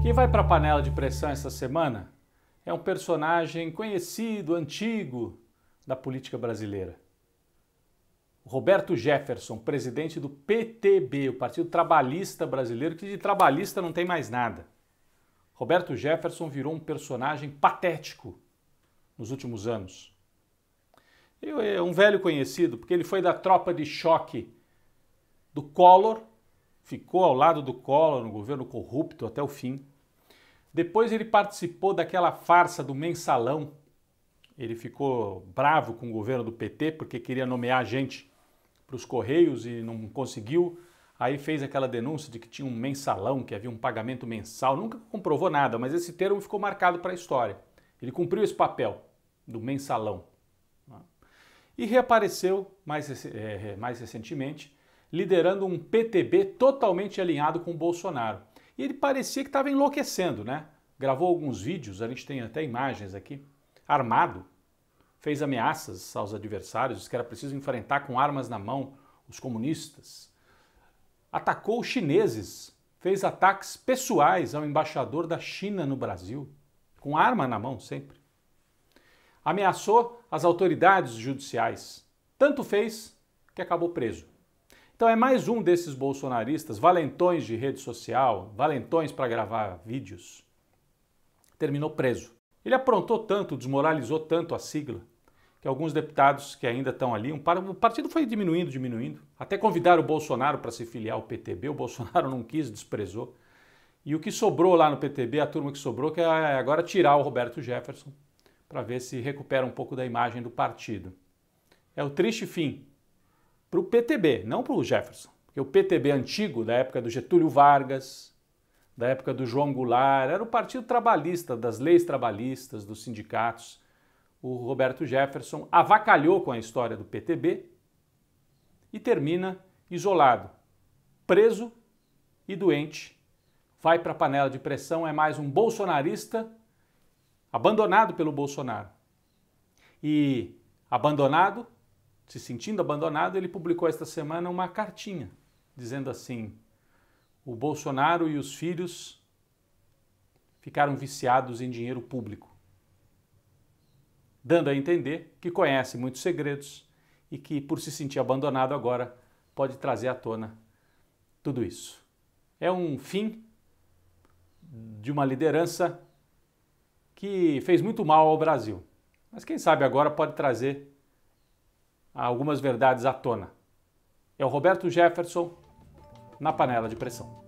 Quem vai para a panela de pressão essa semana é um personagem conhecido, antigo da política brasileira. Roberto Jefferson, presidente do PTB, o Partido Trabalhista Brasileiro, que de trabalhista não tem mais nada. Roberto Jefferson virou um personagem patético nos últimos anos. É um velho conhecido, porque ele foi da tropa de choque do Collor ficou ao lado do Collor no governo corrupto até o fim. Depois ele participou daquela farsa do mensalão. Ele ficou bravo com o governo do PT porque queria nomear gente para os Correios e não conseguiu. Aí fez aquela denúncia de que tinha um mensalão, que havia um pagamento mensal. Nunca comprovou nada, mas esse termo ficou marcado para a história. Ele cumpriu esse papel do mensalão. E reapareceu mais, é, mais recentemente liderando um PTB totalmente alinhado com o Bolsonaro. E ele parecia que estava enlouquecendo, né? Gravou alguns vídeos, a gente tem até imagens aqui, armado, fez ameaças aos adversários, que era preciso enfrentar com armas na mão os comunistas. Atacou os chineses, fez ataques pessoais ao embaixador da China no Brasil, com arma na mão sempre. Ameaçou as autoridades judiciais. Tanto fez que acabou preso. Então é mais um desses bolsonaristas, valentões de rede social, valentões para gravar vídeos. Terminou preso. Ele aprontou tanto, desmoralizou tanto a sigla, que alguns deputados que ainda estão ali, um par... o partido foi diminuindo, diminuindo. Até convidaram o Bolsonaro para se filiar ao PTB, o Bolsonaro não quis, desprezou. E o que sobrou lá no PTB, a turma que sobrou, que é, é agora tirar o Roberto Jefferson, para ver se recupera um pouco da imagem do partido. É o triste fim para o PTB, não para o Jefferson. Porque o PTB antigo, da época do Getúlio Vargas, da época do João Goulart, era o Partido Trabalhista, das leis trabalhistas, dos sindicatos. O Roberto Jefferson avacalhou com a história do PTB e termina isolado, preso e doente. Vai para a panela de pressão, é mais um bolsonarista abandonado pelo Bolsonaro. E abandonado se sentindo abandonado, ele publicou esta semana uma cartinha dizendo assim: o Bolsonaro e os filhos ficaram viciados em dinheiro público, dando a entender que conhece muitos segredos e que, por se sentir abandonado agora, pode trazer à tona tudo isso. É um fim de uma liderança que fez muito mal ao Brasil, mas quem sabe agora pode trazer algumas verdades à tona. É o Roberto Jefferson na panela de pressão.